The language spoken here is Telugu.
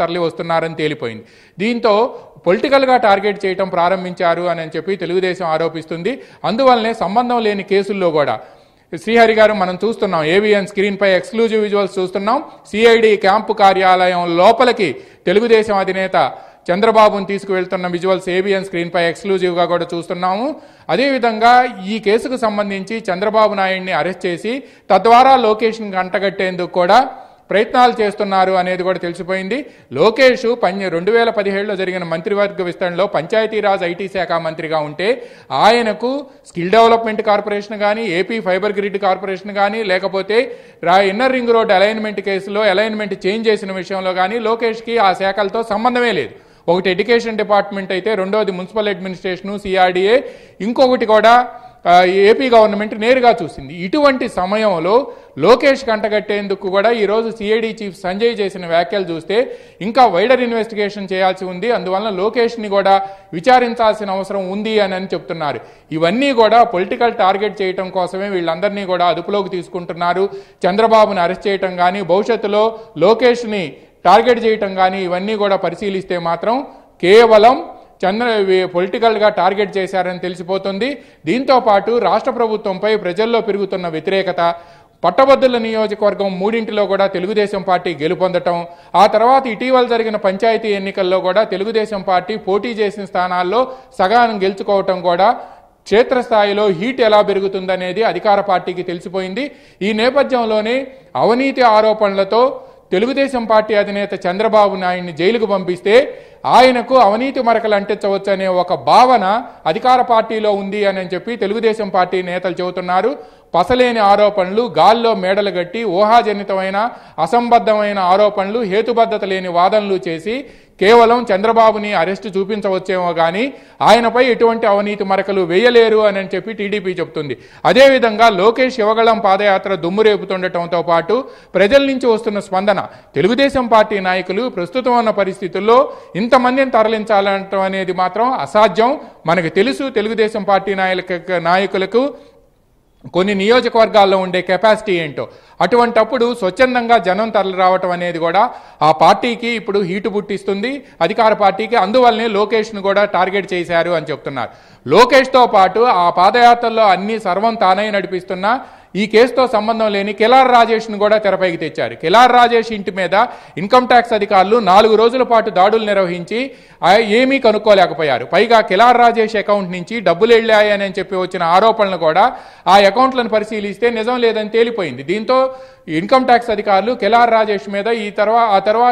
తరలి వస్తున్నారని తేలిపోయింది దీంతో పొలిటికల్గా టార్గెట్ చేయటం ప్రారంభించారు అని చెప్పి తెలుగుదేశం ఆరోపిస్తుంది అందువల్లనే సంబంధం లేని కేసుల్లో కూడా శ్రీహరి గారు మనం చూస్తున్నాం ఏవిఎన్ స్క్రీన్పై ఎక్స్క్లూజివ్ విజువల్స్ చూస్తున్నాం సిఐడి క్యాంపు కార్యాలయం లోపలికి తెలుగుదేశం అధినేత చంద్రబాబును తీసుకువెళ్తున్న విజువల్స్ ఏబిఎన్ స్క్రీన్పై ఎక్స్క్లూజివ్గా కూడా చూస్తున్నాము అదేవిధంగా ఈ కేసుకు సంబంధించి చంద్రబాబు నాయుడిని అరెస్ట్ చేసి తద్వారా లోకేష్ని అంటగట్టేందుకు కూడా ప్రయత్నాలు చేస్తున్నారు అనేది కూడా తెలిసిపోయింది లోకేష్ పంచ రెండు వేల పదిహేడులో జరిగిన మంత్రివర్గ విస్తరణలో పంచాయతీరాజ్ ఐటీ శాఖ మంత్రిగా ఉంటే ఆయనకు స్కిల్ డెవలప్మెంట్ కార్పొరేషన్ కానీ ఏపీ ఫైబర్ గ్రిడ్ కార్పొరేషన్ కానీ లేకపోతే రా ఇన్నర్ రింగ్ రోడ్ అలైన్మెంట్ కేసులో అలైన్మెంట్ చేంజ్ చేసిన విషయంలో కానీ లోకేష్కి ఆ శాఖలతో సంబంధమే లేదు ఒకటి ఎడ్యుకేషన్ డిపార్ట్మెంట్ అయితే రెండోది మున్సిపల్ అడ్మినిస్ట్రేషను సిఆర్డీఏ ఇంకొకటి కూడా ఏపీ గవర్నమెంట్ నేరుగా చూసింది ఇటువంటి సమయంలో లోకేష్ కంటగట్టేందుకు కూడా ఈరోజు సిఐడి చీఫ్ సంజయ్ చేసిన వ్యాఖ్యలు చూస్తే ఇంకా వైడర్ ఇన్వెస్టిగేషన్ చేయాల్సి ఉంది అందువలన లోకేష్ని కూడా విచారించాల్సిన అవసరం ఉంది అని అని చెప్తున్నారు ఇవన్నీ కూడా పొలిటికల్ టార్గెట్ చేయటం కోసమే వీళ్ళందరినీ కూడా అదుపులోకి తీసుకుంటున్నారు చంద్రబాబును అరెస్ట్ చేయటం కానీ భవిష్యత్తులో లోకేష్ని టార్గెట్ చేయటం కానీ ఇవన్నీ కూడా పరిశీలిస్తే మాత్రం కేవలం చంద్ర పొలిటికల్గా టార్గెట్ చేశారని తెలిసిపోతుంది దీంతోపాటు రాష్ట్ర ప్రభుత్వంపై ప్రజల్లో పెరుగుతున్న వ్యతిరేకత పట్టభద్రుల నియోజకవర్గం మూడింటిలో కూడా తెలుగుదేశం పార్టీ గెలుపొందటం ఆ తర్వాత ఇటీవల జరిగిన పంచాయతీ ఎన్నికల్లో కూడా తెలుగుదేశం పార్టీ పోటీ చేసిన స్థానాల్లో సగానం గెలుచుకోవటం కూడా క్షేత్రస్థాయిలో హీట్ ఎలా పెరుగుతుందనేది అధికార పార్టీకి తెలిసిపోయింది ఈ నేపథ్యంలోనే అవినీతి ఆరోపణలతో తెలుగుదేశం పార్టీ అధినేత చంద్రబాబు నాయుడిని జైలుకు పంపిస్తే ఆయనకు అవినీతి మరకలు అంటించవచ్చనే ఒక భావన అధికార పార్టీలో ఉంది అని చెప్పి తెలుగుదేశం పార్టీ నేతలు చెబుతున్నారు పసలేని ఆరోపణలు గాల్లో మేడలు గట్టి ఊహాజనితమైన అసంబద్ధమైన ఆరోపణలు హేతుబద్ధత లేని వాదనలు చేసి కేవలం చంద్రబాబుని అరెస్ట్ చూపించవచ్చేమో కానీ ఆయనపై ఎటువంటి అవినీతి మరకలు వేయలేరు అని చెప్పి టీడీపీ చెబుతుంది అదేవిధంగా లోకేష్ శివగళం పాదయాత్ర దుమ్ము రేపుతుండటంతో పాటు ప్రజల నుంచి వస్తున్న స్పందన తెలుగుదేశం పార్టీ నాయకులు ప్రస్తుతం ఉన్న పరిస్థితుల్లో ఇంతమందిని తరలించాలంటం అనేది మాత్రం అసాధ్యం మనకు తెలుసు తెలుగుదేశం పార్టీ నాయకు నాయకులకు కొన్ని నియోజకవర్గాల్లో ఉండే కెపాసిటీ ఏంటో అటువంటప్పుడు స్వచ్ఛందంగా జనం తరలిరావటం అనేది కూడా ఆ పార్టీకి ఇప్పుడు హీటు పుట్టిస్తుంది అధికార పార్టీకి అందువల్లనే లోకేష్ను కూడా టార్గెట్ చేశారు అని చెప్తున్నారు లోకేష్తో పాటు ఆ పాదయాత్రలో అన్ని సర్వం తానై నడిపిస్తున్న ఈ కేసుతో సంబంధం లేని కిలార్ రాజేష్ను కూడా తెరపైకి తెచ్చారు కిలార్ రాజేష్ ఇంటి మీద ఇన్కమ్ ట్యాక్స్ అధికారులు నాలుగు రోజుల పాటు దాడులు నిర్వహించి ఏమీ కనుక్కోలేకపోయారు పైగా కిలార్ రాజేష్ అకౌంట్ నుంచి డబ్బులు వెళ్ళాయని చెప్పి వచ్చిన ఆరోపణలు కూడా ఆ అకౌంట్లను పరిశీలిస్తే నిజం లేదని తేలిపోయింది దీంతో ఇన్కమ్ ట్యాక్స్ అధికారులు కిలార్ రాజేష్ మీద ఈ తర్వాత ఆ తర్వాత